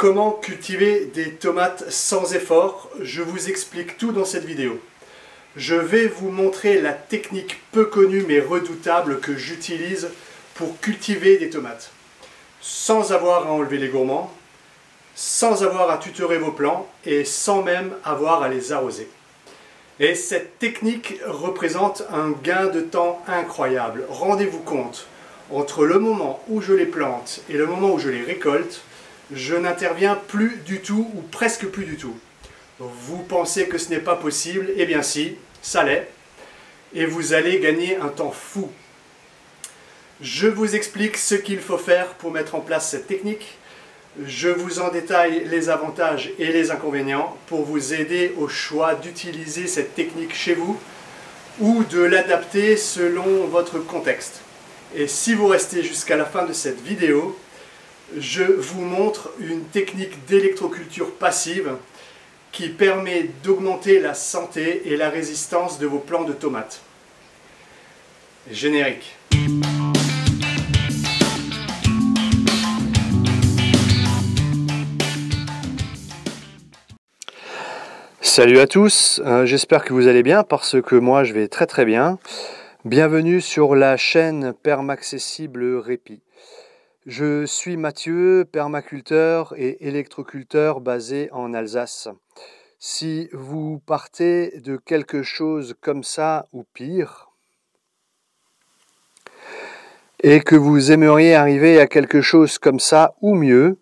Comment cultiver des tomates sans effort Je vous explique tout dans cette vidéo. Je vais vous montrer la technique peu connue mais redoutable que j'utilise pour cultiver des tomates. Sans avoir à enlever les gourmands, sans avoir à tutorer vos plants et sans même avoir à les arroser. Et cette technique représente un gain de temps incroyable. Rendez-vous compte, entre le moment où je les plante et le moment où je les récolte, je n'interviens plus du tout ou presque plus du tout. Vous pensez que ce n'est pas possible Eh bien si, ça l'est. Et vous allez gagner un temps fou. Je vous explique ce qu'il faut faire pour mettre en place cette technique. Je vous en détaille les avantages et les inconvénients pour vous aider au choix d'utiliser cette technique chez vous ou de l'adapter selon votre contexte. Et si vous restez jusqu'à la fin de cette vidéo, je vous montre une technique d'électroculture passive qui permet d'augmenter la santé et la résistance de vos plants de tomates. Générique. Salut à tous, hein, j'espère que vous allez bien parce que moi je vais très très bien. Bienvenue sur la chaîne Permaccessible Répit. Je suis Mathieu, permaculteur et électroculteur basé en Alsace. Si vous partez de quelque chose comme ça ou pire, et que vous aimeriez arriver à quelque chose comme ça ou mieux,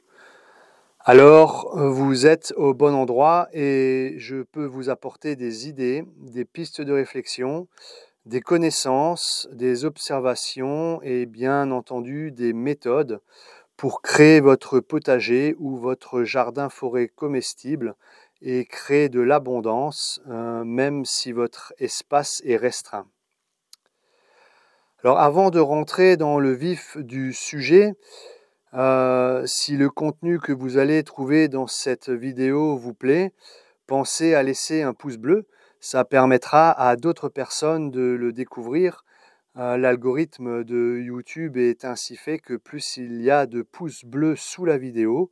alors euh, vous êtes au bon endroit et je peux vous apporter des idées, des pistes de réflexion, des connaissances, des observations et bien entendu des méthodes pour créer votre potager ou votre jardin forêt comestible et créer de l'abondance euh, même si votre espace est restreint. Alors avant de rentrer dans le vif du sujet, euh, si le contenu que vous allez trouver dans cette vidéo vous plaît, pensez à laisser un pouce bleu ça permettra à d'autres personnes de le découvrir. Euh, l'algorithme de YouTube est ainsi fait que plus il y a de pouces bleus sous la vidéo,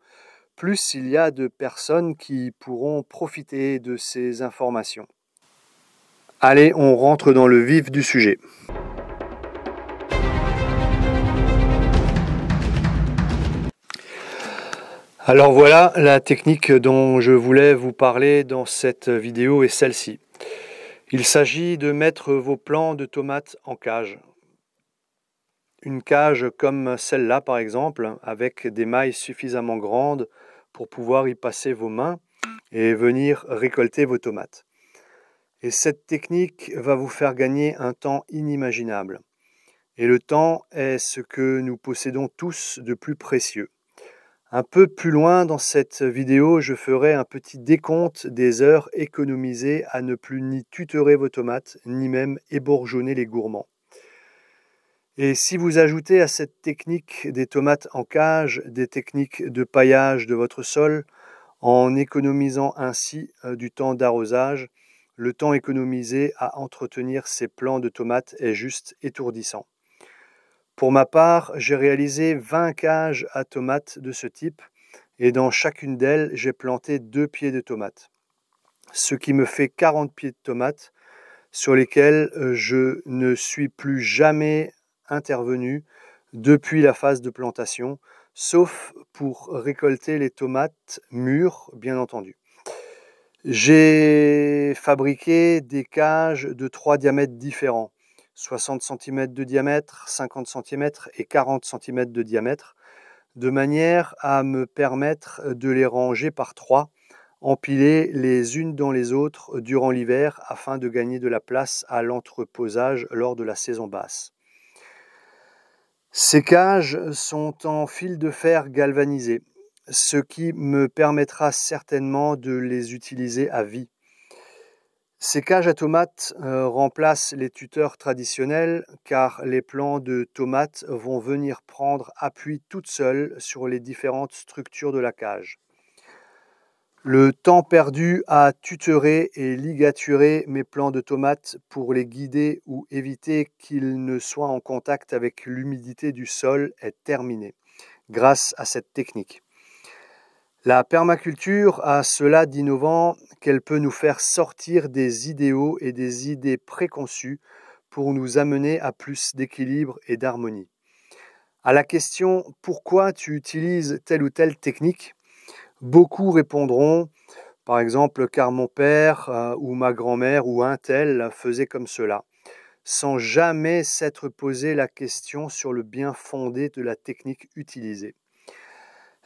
plus il y a de personnes qui pourront profiter de ces informations. Allez, on rentre dans le vif du sujet. Alors voilà, la technique dont je voulais vous parler dans cette vidéo est celle-ci. Il s'agit de mettre vos plants de tomates en cage. Une cage comme celle-là par exemple, avec des mailles suffisamment grandes pour pouvoir y passer vos mains et venir récolter vos tomates. Et cette technique va vous faire gagner un temps inimaginable. Et le temps est ce que nous possédons tous de plus précieux. Un peu plus loin dans cette vidéo, je ferai un petit décompte des heures économisées à ne plus ni tutorer vos tomates, ni même ébourgeonner les gourmands. Et si vous ajoutez à cette technique des tomates en cage, des techniques de paillage de votre sol, en économisant ainsi euh, du temps d'arrosage, le temps économisé à entretenir ces plants de tomates est juste étourdissant. Pour ma part, j'ai réalisé 20 cages à tomates de ce type et dans chacune d'elles, j'ai planté deux pieds de tomates. Ce qui me fait 40 pieds de tomates sur lesquels euh, je ne suis plus jamais intervenu depuis la phase de plantation, sauf pour récolter les tomates mûres, bien entendu. J'ai fabriqué des cages de trois diamètres différents 60 cm de diamètre, 50 cm et 40 cm de diamètre, de manière à me permettre de les ranger par trois, empilées les unes dans les autres durant l'hiver afin de gagner de la place à l'entreposage lors de la saison basse. Ces cages sont en fil de fer galvanisé, ce qui me permettra certainement de les utiliser à vie. Ces cages à tomates euh, remplacent les tuteurs traditionnels car les plants de tomates vont venir prendre appui toutes seules sur les différentes structures de la cage. Le temps perdu à tuteurer et ligaturer mes plants de tomates pour les guider ou éviter qu'ils ne soient en contact avec l'humidité du sol est terminé grâce à cette technique. La permaculture a cela d'innovant qu'elle peut nous faire sortir des idéaux et des idées préconçues pour nous amener à plus d'équilibre et d'harmonie. À la question pourquoi tu utilises telle ou telle technique, beaucoup répondront par exemple car mon père euh, ou ma grand-mère ou un tel faisait comme cela, sans jamais s'être posé la question sur le bien fondé de la technique utilisée.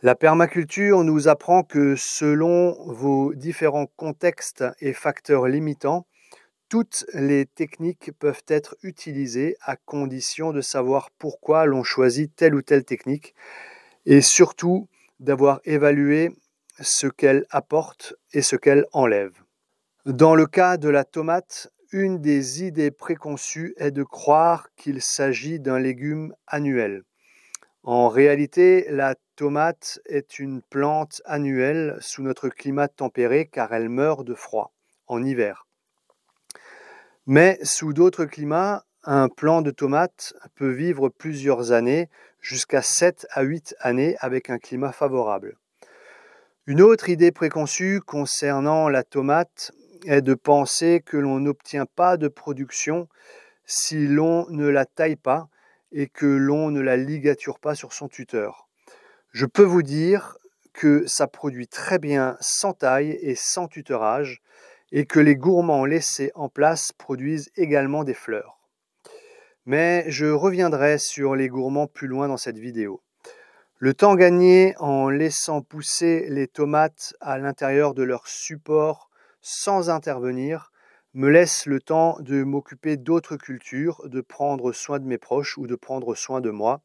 La permaculture nous apprend que selon vos différents contextes et facteurs limitants, toutes les techniques peuvent être utilisées à condition de savoir pourquoi l'on choisit telle ou telle technique et surtout d'avoir évalué ce qu'elle apporte et ce qu'elle enlève. Dans le cas de la tomate, une des idées préconçues est de croire qu'il s'agit d'un légume annuel. En réalité, la tomate est une plante annuelle sous notre climat tempéré car elle meurt de froid en hiver. Mais sous d'autres climats, un plant de tomate peut vivre plusieurs années, jusqu'à 7 à 8 années avec un climat favorable. Une autre idée préconçue concernant la tomate est de penser que l'on n'obtient pas de production si l'on ne la taille pas et que l'on ne la ligature pas sur son tuteur. Je peux vous dire que ça produit très bien sans taille et sans tuteurage et que les gourmands laissés en place produisent également des fleurs. Mais je reviendrai sur les gourmands plus loin dans cette vidéo. Le temps gagné en laissant pousser les tomates à l'intérieur de leur support sans intervenir me laisse le temps de m'occuper d'autres cultures, de prendre soin de mes proches ou de prendre soin de moi,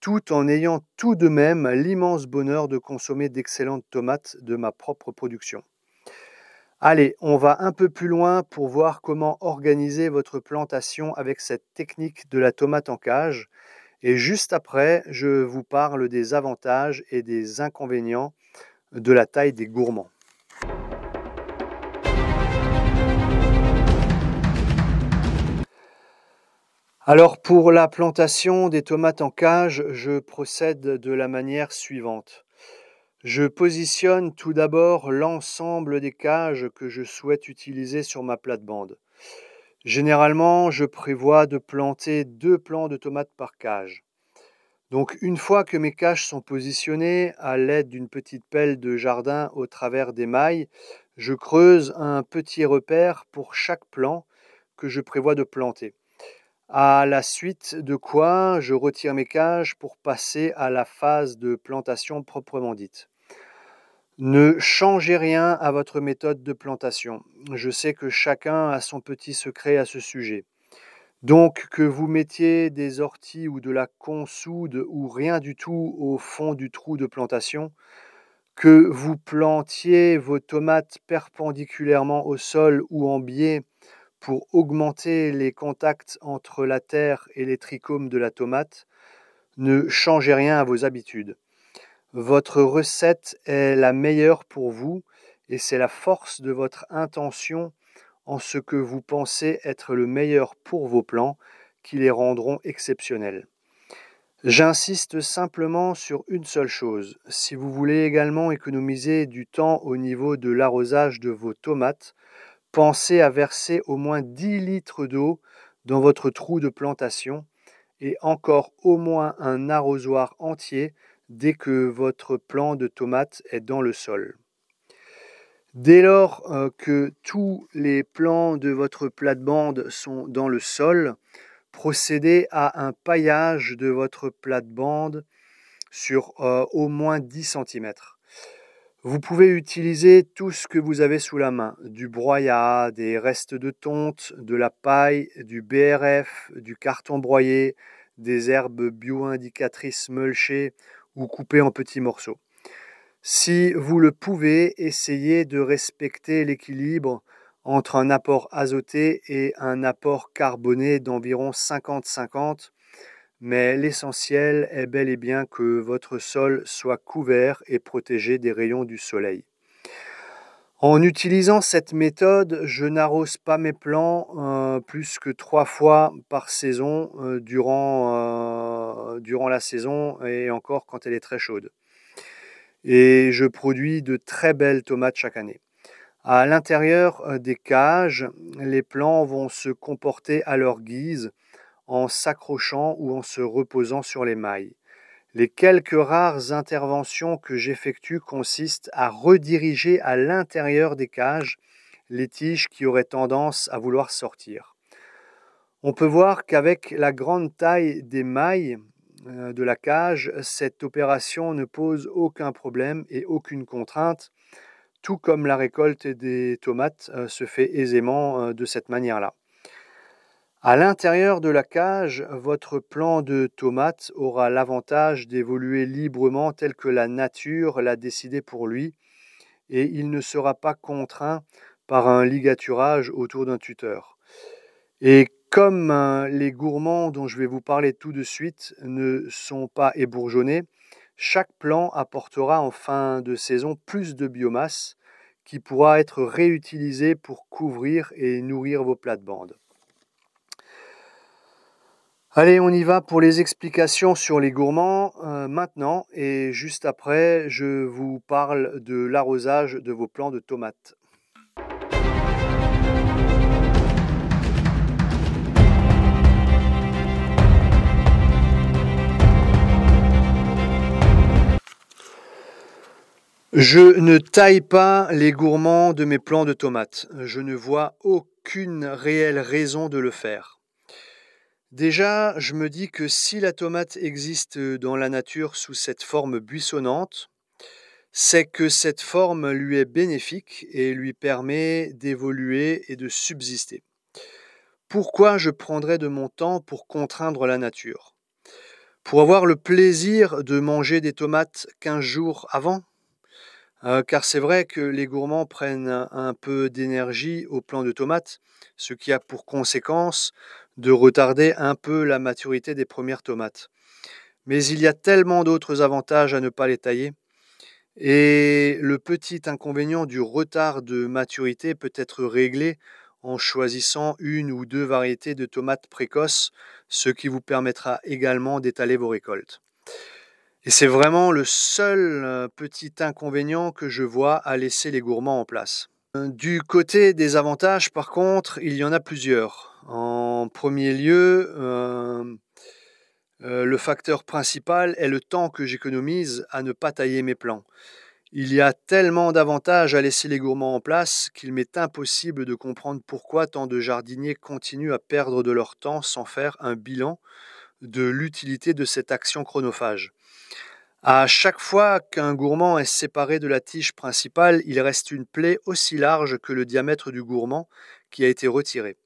tout en ayant tout de même l'immense bonheur de consommer d'excellentes tomates de ma propre production. Allez, on va un peu plus loin pour voir comment organiser votre plantation avec cette technique de la tomate en cage. Et juste après, je vous parle des avantages et des inconvénients de la taille des gourmands. Alors pour la plantation des tomates en cage, je procède de la manière suivante. Je positionne tout d'abord l'ensemble des cages que je souhaite utiliser sur ma plate-bande. Généralement, je prévois de planter deux plants de tomates par cage. Donc une fois que mes cages sont positionnées, à l'aide d'une petite pelle de jardin au travers des mailles, je creuse un petit repère pour chaque plant que je prévois de planter à la suite de quoi je retire mes cages pour passer à la phase de plantation proprement dite. Ne changez rien à votre méthode de plantation. Je sais que chacun a son petit secret à ce sujet. Donc que vous mettiez des orties ou de la consoude ou rien du tout au fond du trou de plantation, que vous plantiez vos tomates perpendiculairement au sol ou en biais pour augmenter les contacts entre la terre et les trichomes de la tomate, ne changez rien à vos habitudes. Votre recette est la meilleure pour vous et c'est la force de votre intention en ce que vous pensez être le meilleur pour vos plants qui les rendront exceptionnels. J'insiste simplement sur une seule chose. Si vous voulez également économiser du temps au niveau de l'arrosage de vos tomates, pensez à verser au moins 10 litres d'eau dans votre trou de plantation et encore au moins un arrosoir entier dès que votre plant de tomate est dans le sol. Dès lors euh, que tous les plans de votre plate-bande sont dans le sol, procédez à un paillage de votre plate-bande sur euh, au moins 10 cm. Vous pouvez utiliser tout ce que vous avez sous la main, du broyat, des restes de tonte, de la paille, du BRF, du carton broyé, des herbes bio-indicatrices mulchées ou coupées en petits morceaux. Si vous le pouvez, essayez de respecter l'équilibre entre un apport azoté et un apport carboné d'environ 50-50 mais l'essentiel est bel et bien que votre sol soit couvert et protégé des rayons du soleil. En utilisant cette méthode, je n'arrose pas mes plants euh, plus que trois fois par saison euh, durant, euh, durant la saison et encore quand elle est très chaude. Et je produis de très belles tomates chaque année. À l'intérieur des cages, les plants vont se comporter à leur guise en s'accrochant ou en se reposant sur les mailles. Les quelques rares interventions que j'effectue consistent à rediriger à l'intérieur des cages les tiges qui auraient tendance à vouloir sortir. On peut voir qu'avec la grande taille des mailles euh, de la cage, cette opération ne pose aucun problème et aucune contrainte, tout comme la récolte des tomates euh, se fait aisément euh, de cette manière-là. À l'intérieur de la cage, votre plant de tomate aura l'avantage d'évoluer librement tel que la nature l'a décidé pour lui, et il ne sera pas contraint par un ligaturage autour d'un tuteur. Et comme hein, les gourmands dont je vais vous parler tout de suite ne sont pas ébourgeonnés, chaque plant apportera en fin de saison plus de biomasse qui pourra être réutilisée pour couvrir et nourrir vos plates-bandes. Allez, on y va pour les explications sur les gourmands euh, maintenant et juste après, je vous parle de l'arrosage de vos plants de tomates. Je ne taille pas les gourmands de mes plants de tomates. Je ne vois aucune réelle raison de le faire. Déjà, je me dis que si la tomate existe euh, dans la nature sous cette forme buissonnante, c'est que cette forme lui est bénéfique et lui permet d'évoluer et de subsister. Pourquoi je prendrais de mon temps pour contraindre la nature Pour avoir le plaisir de manger des tomates 15 jours avant euh, car c'est vrai que les gourmands prennent un peu d'énergie au plan de tomates, ce qui a pour conséquence de retarder un peu la maturité des premières tomates. Mais il y a tellement d'autres avantages à ne pas les tailler. Et le petit inconvénient du retard de maturité peut être réglé en choisissant une ou deux variétés de tomates précoces, ce qui vous permettra également d'étaler vos récoltes. Et c'est vraiment le seul euh, petit inconvénient que je vois à laisser les gourmands en place. Euh, du côté des avantages, par contre, il y en a plusieurs. En premier lieu, euh, euh, le facteur principal est le temps que j'économise à ne pas tailler mes plans. Il y a tellement d'avantages à laisser les gourmands en place qu'il m'est impossible de comprendre pourquoi tant de jardiniers continuent à perdre de leur temps sans faire un bilan de l'utilité de cette action chronophage. À chaque fois qu'un gourmand est séparé de la tige principale, il reste une plaie aussi large que le diamètre du gourmand qui a été retiré.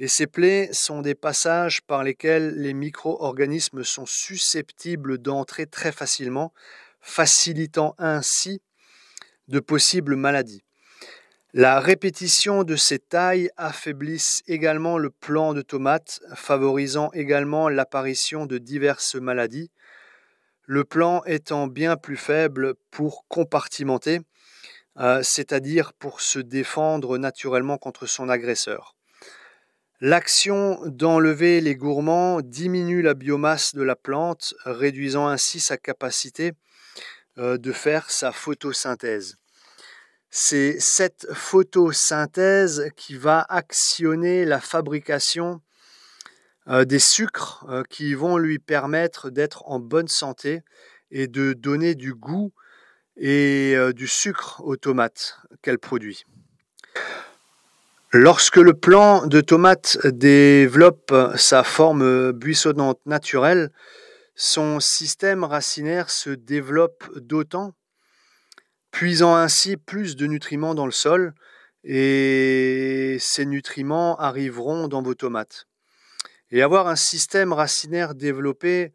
Et ces plaies sont des passages par lesquels les micro-organismes sont susceptibles d'entrer très facilement, facilitant ainsi de possibles maladies. La répétition de ces tailles affaiblissent également le plan de tomate, favorisant également l'apparition de diverses maladies, le plan étant bien plus faible pour compartimenter, euh, c'est-à-dire pour se défendre naturellement contre son agresseur. L'action d'enlever les gourmands diminue la biomasse de la plante, réduisant ainsi sa capacité euh, de faire sa photosynthèse. C'est cette photosynthèse qui va actionner la fabrication euh, des sucres euh, qui vont lui permettre d'être en bonne santé et de donner du goût et du sucre aux tomates qu'elle produit. Lorsque le plant de tomate développe sa forme buissonnante naturelle, son système racinaire se développe d'autant, puisant ainsi plus de nutriments dans le sol, et ces nutriments arriveront dans vos tomates. Et avoir un système racinaire développé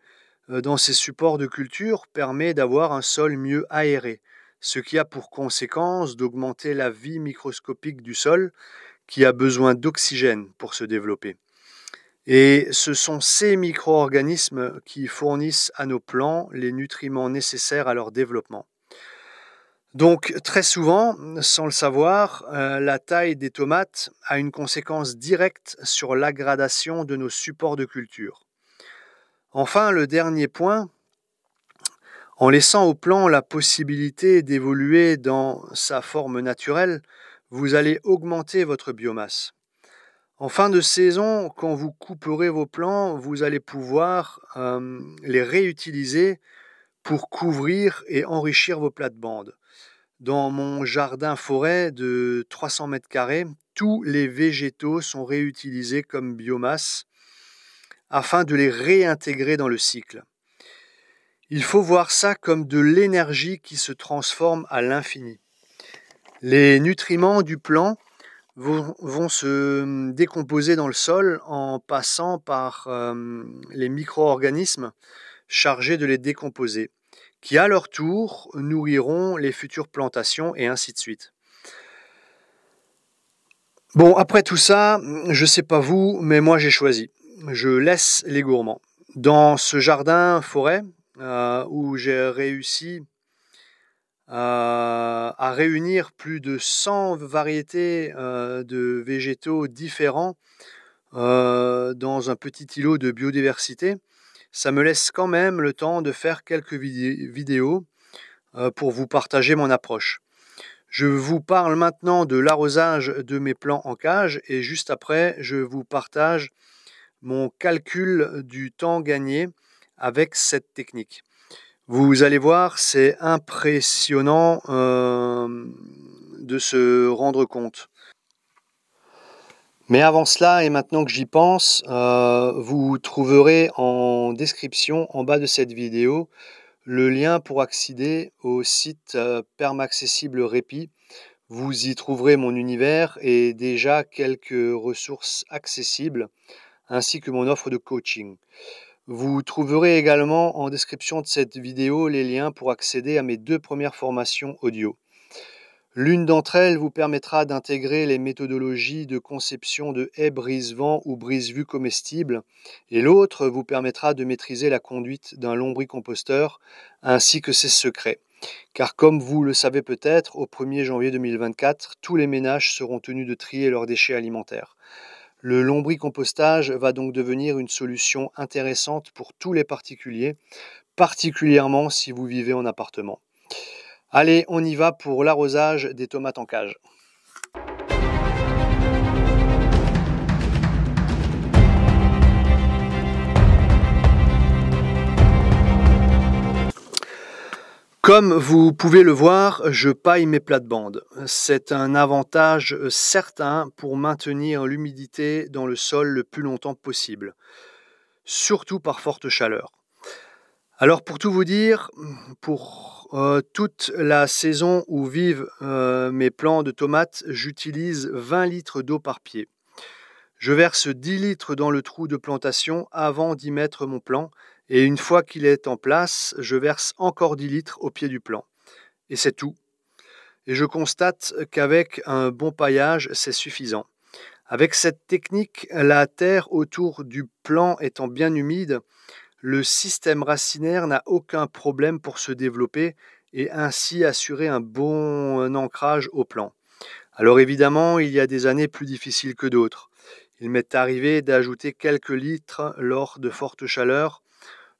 euh, dans ces supports de culture permet d'avoir un sol mieux aéré, ce qui a pour conséquence d'augmenter la vie microscopique du sol qui a besoin d'oxygène pour se développer. Et ce sont ces micro-organismes qui fournissent à nos plants les nutriments nécessaires à leur développement. Donc très souvent, sans le savoir, euh, la taille des tomates a une conséquence directe sur l'aggradation de nos supports de culture. Enfin, le dernier point, en laissant aux plants la possibilité d'évoluer dans sa forme naturelle, vous allez augmenter votre biomasse. En fin de saison, quand vous couperez vos plants, vous allez pouvoir euh, les réutiliser pour couvrir et enrichir vos plates-bandes. Dans mon jardin forêt de 300 mètres carrés, tous les végétaux sont réutilisés comme biomasse afin de les réintégrer dans le cycle. Il faut voir ça comme de l'énergie qui se transforme à l'infini. Les nutriments du plant vont, se hum, décomposer dans le sol en passant par hum, les micro-organismes chargés de les décomposer, qui à leur tour nourriront les futures plantations et ainsi de suite. Bon, après tout ça, je ne sais pas vous, mais moi j'ai choisi. Je laisse les gourmands. Dans ce jardin forêt euh, où j'ai réussi euh, à réunir plus de 100 variétés euh, de végétaux différents euh, dans un petit îlot de biodiversité. Ça me laisse quand même le temps de faire quelques vidéos pour vous partager mon approche. Je vous parle maintenant de l'arrosage de mes plants en cage et juste après, je vous partage mon calcul du temps gagné avec cette technique. Vous allez voir, c'est impressionnant euh, de se rendre compte. Mais avant cela, et maintenant que j'y pense, euh, vous trouverez en description, en bas de cette vidéo, le lien pour accéder au site euh, Permaccessible Répi. Vous y trouverez mon univers et déjà quelques ressources accessibles, ainsi que mon offre de coaching. Vous trouverez également en description de cette vidéo les liens pour accéder à mes deux premières formations audio. L'une d'entre elles vous permettra d'intégrer les méthodologies de conception de haies brise-vent ou brise-vue comestibles et l'autre vous permettra de maîtriser la conduite d'un lombricomposteur ainsi que ses secrets. Car comme vous le savez peut-être, au 1er janvier 2024, tous les ménages seront tenus de trier leurs déchets alimentaires. Le lombricompostage va donc devenir une solution intéressante pour tous les particuliers, particulièrement si vous vivez en appartement. Allez, on y va pour l'arrosage des tomates en cage. Comme vous pouvez le voir, je paille mes plates-bandes. C'est un avantage certain pour maintenir l'humidité dans le sol le plus longtemps possible, surtout par forte chaleur. Alors pour tout vous dire, pour euh, toute la saison où vivent euh, mes plants de tomates, j'utilise 20 litres d'eau par pied. Je verse 10 litres dans le trou de plantation avant d'y mettre mon plant et une fois qu'il est en place, je verse encore 10 litres au pied du plan. Et c'est tout. Et je constate qu'avec un bon paillage, c'est suffisant. Avec cette technique, la terre autour du plan étant bien humide, le système racinaire n'a aucun problème pour se développer et ainsi assurer un bon ancrage au plan. Alors évidemment, il y a des années plus difficiles que d'autres. Il m'est arrivé d'ajouter quelques litres lors de fortes chaleurs,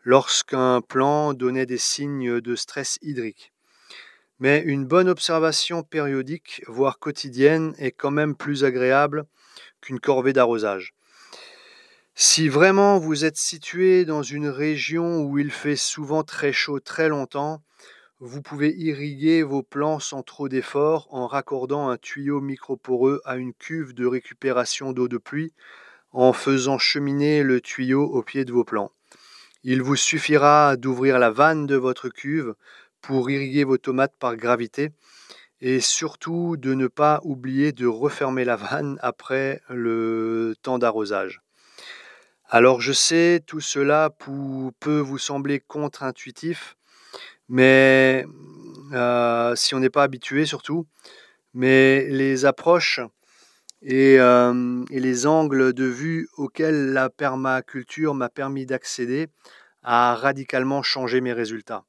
lorsqu'un plan donnait des signes de stress hydrique. Mais une bonne observation périodique, voire quotidienne, est quand même plus agréable qu'une corvée d'arrosage. Si vraiment vous êtes situé dans une région où il fait souvent très chaud très longtemps, vous pouvez irriguer vos plants sans trop d'efforts en raccordant un tuyau microporeux à une cuve de récupération d'eau de pluie en faisant cheminer le tuyau au pied de vos plants. Il vous suffira d'ouvrir la vanne de votre cuve pour irriguer vos tomates par gravité et surtout de ne pas oublier de refermer la vanne après le temps d'arrosage. Alors je sais, tout cela peut vous sembler contre-intuitif, mais euh, si on n'est pas habitué surtout, mais les approches euh, et, les angles de vue auxquels la permaculture m'a permis d'accéder a radicalement changé mes résultats.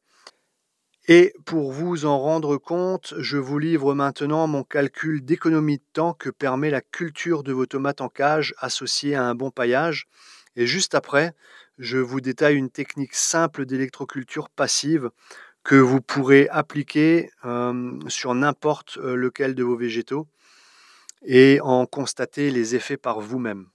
Et pour vous en rendre compte, je vous livre maintenant mon calcul d'économie de temps que permet la culture de vos tomates en cage associée à un bon paillage. Et juste après, je vous détaille une technique simple d'électroculture passive que vous pourrez appliquer euh, sur n'importe euh, lequel de vos végétaux et en constater les effets par vous-même.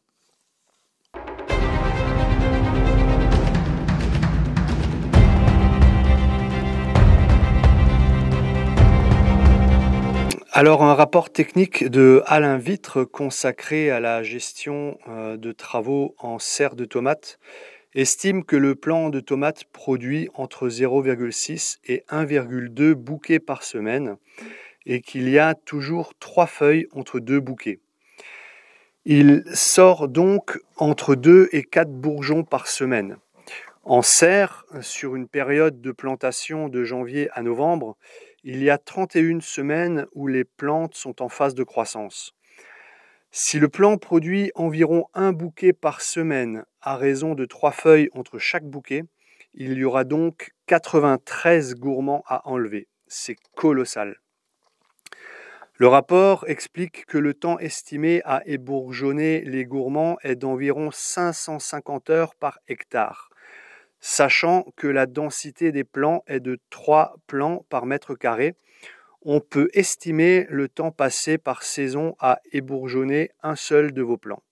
Alors un rapport technique de Alain Vitre consacré à la gestion euh, de travaux en serre de tomates estime que le plan de tomates produit entre 0,6 et 1,2 bouquets par semaine et qu'il y a toujours trois feuilles entre deux bouquets. Il sort donc entre deux et quatre bourgeons par semaine. En serre, sur une période de plantation de janvier à novembre, il y a 31 semaines où les plantes sont en phase de croissance. Si le plant produit environ un bouquet par semaine à raison de trois feuilles entre chaque bouquet, il y aura donc 93 gourmands à enlever. C'est colossal. Le rapport explique que le temps estimé à ébourgeonner les gourmands est d'environ 550 heures par hectare, sachant que la densité des plants est de 3 plants par mètre carré. On peut estimer le temps passé par saison à ébourgeonner un seul de vos plants.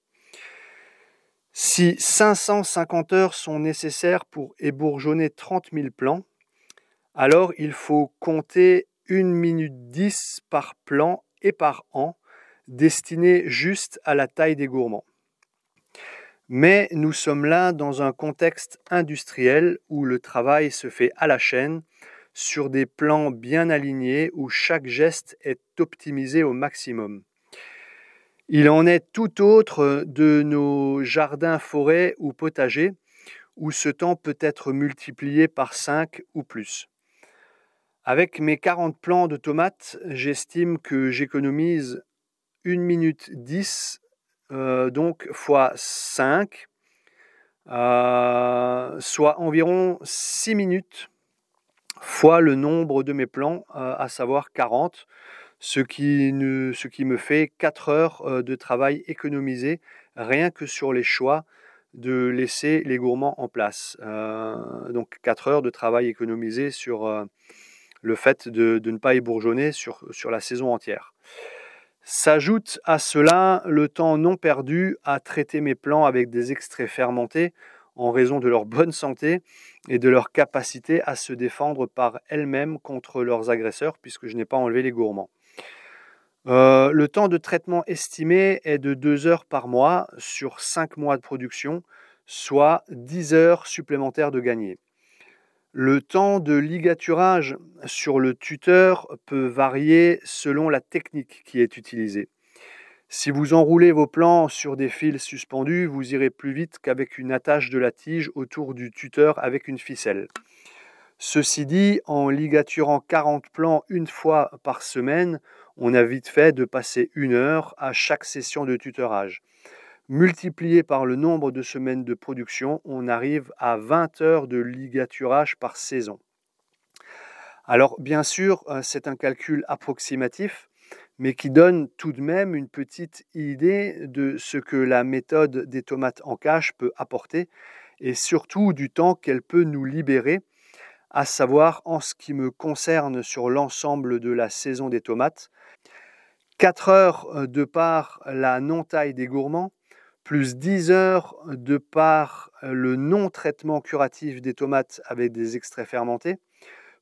Si 550 heures sont nécessaires pour ébourgeonner 30 000 plants, alors il faut compter 1 minute 10 par plan et par an, destiné juste à la taille des gourmands. Mais nous sommes là dans un contexte industriel où le travail se fait à la chaîne, sur des plans bien alignés où chaque geste est optimisé au maximum. Il en est tout autre de nos jardins, forêts ou potagers, où ce temps peut être multiplié par 5 ou plus. Avec mes 40 plants de tomates, j'estime que j'économise 1 minute 10, euh, donc fois 5, euh, soit environ 6 minutes fois le nombre de mes plants, euh, à savoir 40, ce qui, ce qui me fait 4 heures de travail économisé rien que sur les choix de laisser les gourmands en place. donc 4 heures de travail économisé sur le fait de, ne pas y bourgeonner sur la saison entière. S'ajoute à cela le temps non perdu à traiter mes plants avec des extraits fermentés en raison de leur bonne santé et de leur capacité à se défendre par elles-mêmes contre leurs agresseurs, puisque je n'ai pas enlevé les gourmands. Euh, le temps de traitement estimé est de 2 heures par mois sur 5 mois de production, soit 10 heures supplémentaires de gagnées. Le temps de ligaturage sur le tuteur peut varier selon la technique qui est utilisée. Si vous enroulez vos plans sur des fils suspendus, vous irez plus vite qu'avec une attache de la tige autour du tuteur avec une ficelle. Ceci dit, en ligaturant 40 plans une fois par semaine, on a vite fait de passer une heure à chaque session de tuteurage. Multiplié par le nombre de semaines de production, on arrive à 20 heures de ligaturage par saison. Alors bien sûr, euh, c'est un calcul approximatif, mais qui donne tout de même une petite idée de ce que la méthode des tomates en cache peut apporter et surtout du temps qu'elle peut nous libérer, à savoir en ce qui me concerne sur l'ensemble de la saison des tomates. 4 heures euh, de par la non-taille des gourmands, plus 10 heures de par le non-traitement curatif des tomates avec des extraits fermentés,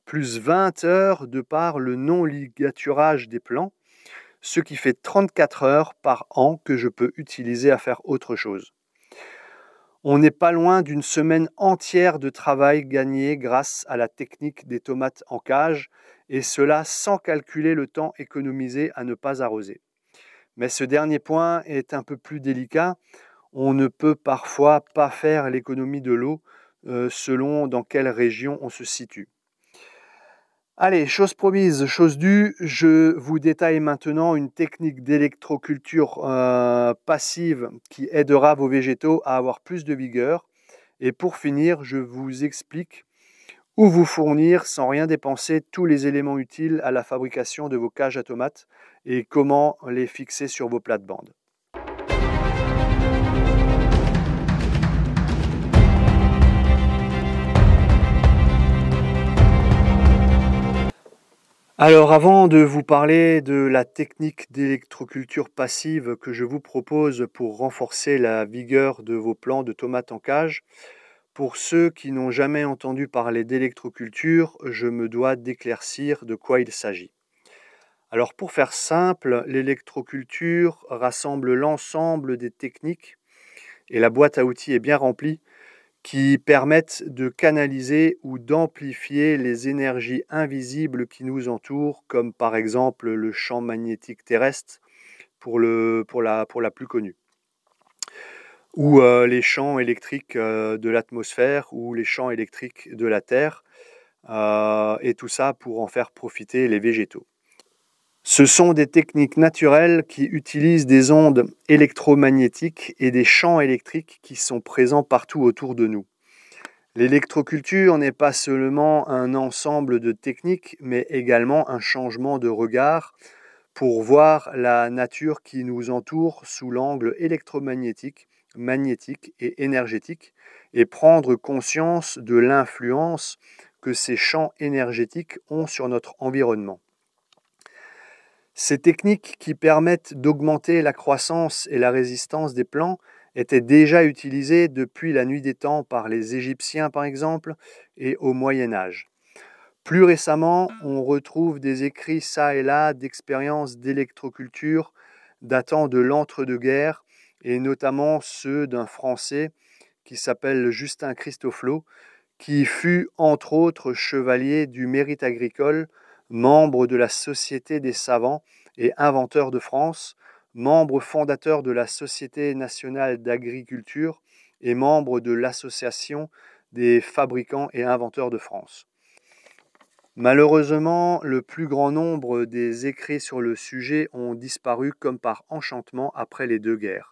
plus 20 heures de par le non-ligaturage des plants, ce qui fait 34 heures par an que je peux utiliser à faire autre chose. On n'est pas loin d'une semaine entière de travail gagné grâce à la technique des tomates en cage, et cela sans calculer le temps économisé à ne pas arroser. Mais ce dernier point est un peu plus délicat. On ne peut parfois pas faire l'économie de l'eau euh, selon dans quelle région on se situe. Allez, chose promise, chose due, je vous détaille maintenant une technique d'électroculture euh, passive qui aidera vos végétaux à avoir plus de vigueur. Et pour finir, je vous explique ou vous fournir sans rien dépenser tous les éléments utiles à la fabrication de vos cages à tomates et comment les fixer sur vos plates-bandes. Alors avant de vous parler de la technique d'électroculture passive que je vous propose pour renforcer la vigueur de vos plants de tomates en cage, pour ceux qui n'ont jamais entendu parler d'électroculture, je me dois d'éclaircir de quoi il s'agit. Alors pour faire simple, l'électroculture rassemble l'ensemble des techniques, et la boîte à outils est bien remplie, qui permettent de canaliser ou d'amplifier les énergies invisibles qui nous entourent, comme par exemple le champ magnétique terrestre pour, la plus connue ou euh, les champs électriques euh, de l'atmosphère ou les champs électriques de la Terre, euh, et tout ça pour en faire profiter les végétaux. Ce sont des techniques naturelles qui utilisent des ondes électromagnétiques et des champs électriques qui sont présents partout autour de nous. L'électroculture n'est pas seulement un ensemble de techniques, mais également un changement de regard pour voir la nature qui nous entoure sous l'angle électromagnétique magnétique et énergétique et prendre conscience de l'influence que ces champs énergétiques ont sur notre environnement. Ces techniques qui permettent d'augmenter la croissance et la résistance des plants étaient déjà utilisées depuis la nuit des temps par les Égyptiens par exemple et au Moyen Âge. Plus récemment, on retrouve des écrits ça et là d'expériences d'électroculture datant de l'entre-deux-guerres et notamment ceux d'un Français qui s'appelle Justin Christoflot, qui fut entre autres chevalier du mérite agricole, membre de la Société des savants et inventeur de France, membre fondateur de la Société nationale d'agriculture et membre de l'Association des fabricants et inventeurs de France. Malheureusement, le plus grand nombre des écrits sur le sujet ont disparu comme par enchantement après les deux guerres.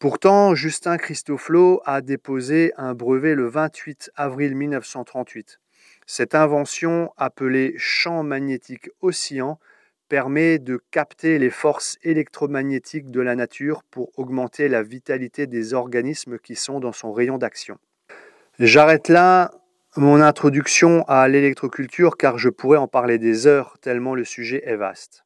Pourtant, Justin Christoflo a déposé un brevet le 28 avril 1938. Cette invention, appelée champ magnétique oscillant, permet de capter les forces électromagnétiques de la nature pour augmenter la vitalité des organismes qui sont dans son rayon d'action. J'arrête là mon introduction à l'électroculture car je pourrais en parler des heures tellement le sujet est vaste.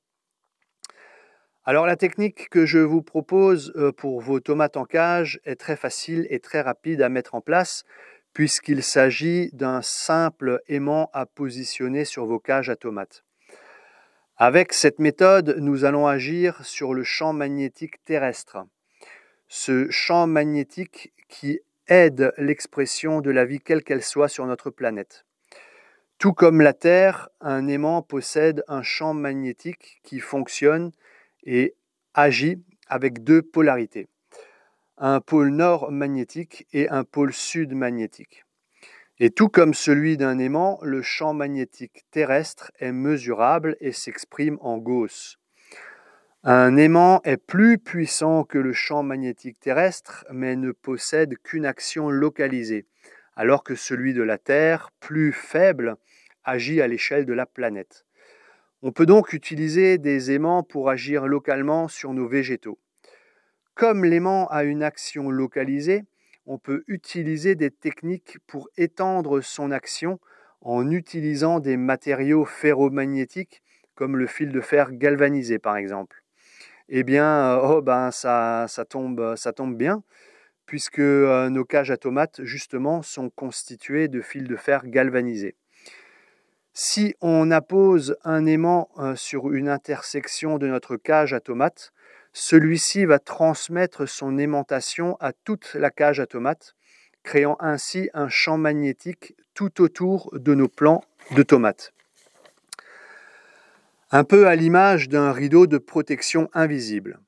Alors la technique que je vous propose euh, pour vos tomates en cage est très facile et très rapide à mettre en place puisqu'il s'agit d'un simple aimant à positionner sur vos cages à tomates. Avec cette méthode, nous allons agir sur le champ magnétique terrestre. Ce champ magnétique qui aide l'expression de la vie quelle qu'elle soit sur notre planète. Tout comme la Terre, un aimant possède un champ magnétique qui fonctionne et agit avec deux polarités, un pôle nord magnétique et un pôle sud magnétique. Et tout comme celui d'un aimant, le champ magnétique terrestre est mesurable et s'exprime en Gauss. Un aimant est plus puissant que le champ magnétique terrestre, mais ne possède qu'une action localisée, alors que celui de la Terre, plus faible, agit à l'échelle de la planète. On peut donc utiliser des aimants pour agir localement sur nos végétaux. Comme l'aimant a une action localisée, on peut utiliser des techniques pour étendre son action en utilisant des matériaux ferromagnétiques comme le fil de fer galvanisé par exemple. Eh bien, euh, oh ben ça, ça, tombe, ça tombe bien, puisque euh, nos cages à tomates, justement, sont constituées de fils de fer galvanisés. Si on appose un aimant euh, sur une intersection de notre cage à tomates, celui-ci va transmettre son aimantation à toute la cage à tomates, créant ainsi un champ magnétique tout autour de nos plants de tomates. Un peu à l'image d'un rideau de protection invisible.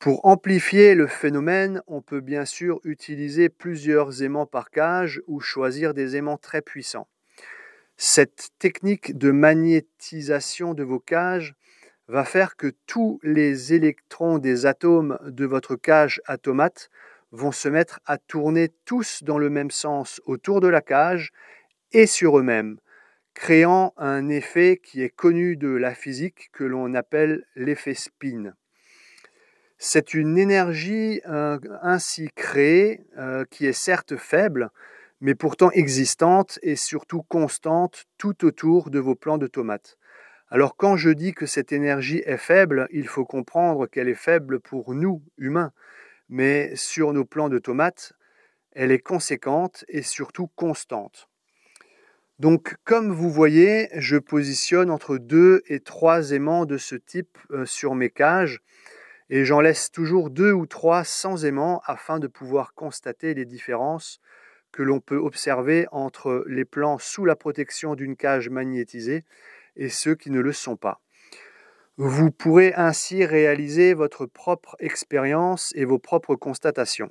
Pour amplifier le phénomène, on peut bien sûr utiliser plusieurs aimants par cage ou choisir des aimants très puissants. Cette technique de magnétisation de vos cages va faire que tous les électrons des atomes de votre cage atomate vont se mettre à tourner tous dans le même sens autour de la cage et sur eux-mêmes, créant un effet qui est connu de la physique que l'on appelle l'effet spin. C'est une énergie euh, ainsi créée euh, qui est certes faible, mais pourtant existante et surtout constante tout autour de vos plants de tomates. Alors quand je dis que cette énergie est faible, il faut comprendre qu'elle est faible pour nous, humains, mais sur nos plants de tomates, elle est conséquente et surtout constante. Donc comme vous voyez, je positionne entre deux et trois aimants de ce type euh, sur mes cages et j'en laisse toujours deux ou trois sans aimants afin de pouvoir constater les différences que l'on peut observer entre les plants sous la protection d'une cage magnétisée et ceux qui ne le sont pas. Vous pourrez ainsi réaliser votre propre expérience et vos propres constatations.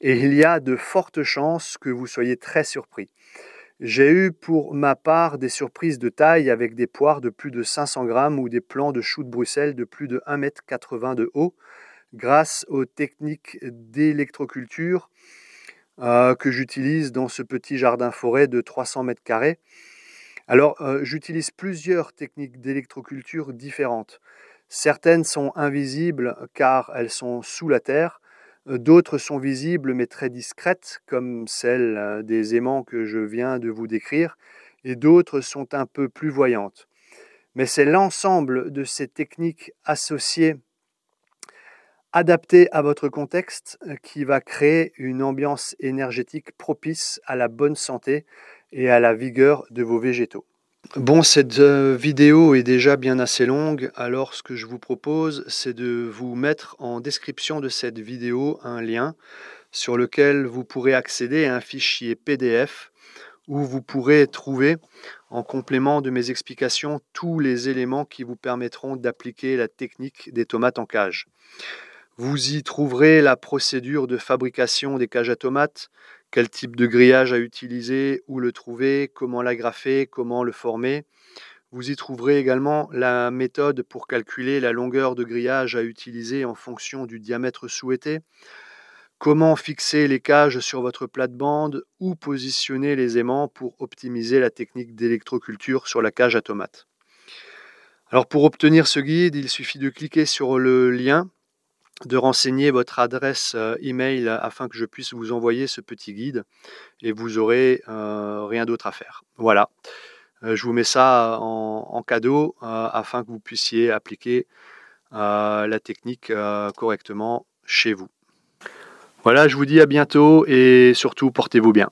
Et il y a de fortes chances que vous soyez très surpris. J'ai eu pour ma part des surprises de taille avec des poires de plus de 500 grammes ou des plants de choux de Bruxelles de plus de 1,80 m de haut grâce aux techniques d'électroculture euh, que j'utilise dans ce petit jardin-forêt de 300 mètres carrés. Alors, euh, j'utilise plusieurs techniques d'électroculture différentes. Certaines sont invisibles car elles sont sous la terre. Euh, d'autres sont visibles mais très discrètes, comme celle des aimants que je viens de vous décrire, et d'autres sont un peu plus voyantes. Mais c'est l'ensemble de ces techniques associées adapté à votre contexte euh, qui va créer une ambiance énergétique propice à la bonne santé et à la vigueur de vos végétaux. Bon, cette euh, vidéo est déjà bien assez longue, alors ce que je vous propose, c'est de vous mettre en description de cette vidéo un lien sur lequel vous pourrez accéder à un fichier PDF où vous pourrez trouver, en complément de mes explications, tous les éléments qui vous permettront d'appliquer la technique des tomates en cage. Vous y trouverez la procédure de fabrication des cages à tomates, quel type de grillage à utiliser, où le trouver, comment l'agrafer, comment le former. Vous y trouverez également la méthode pour calculer la longueur de grillage à utiliser en fonction du diamètre souhaité, comment fixer les cages sur votre plate-bande ou positionner les aimants pour optimiser la technique d'électroculture sur la cage à tomates. Alors pour obtenir ce guide, il suffit de cliquer sur le lien de renseigner votre adresse euh, email afin que je puisse vous envoyer ce petit guide et vous aurez euh, rien d'autre à faire. Voilà, euh, je vous mets ça en, cadeau afin que vous puissiez appliquer la technique correctement chez vous. Voilà, je vous dis à bientôt et surtout portez-vous bien.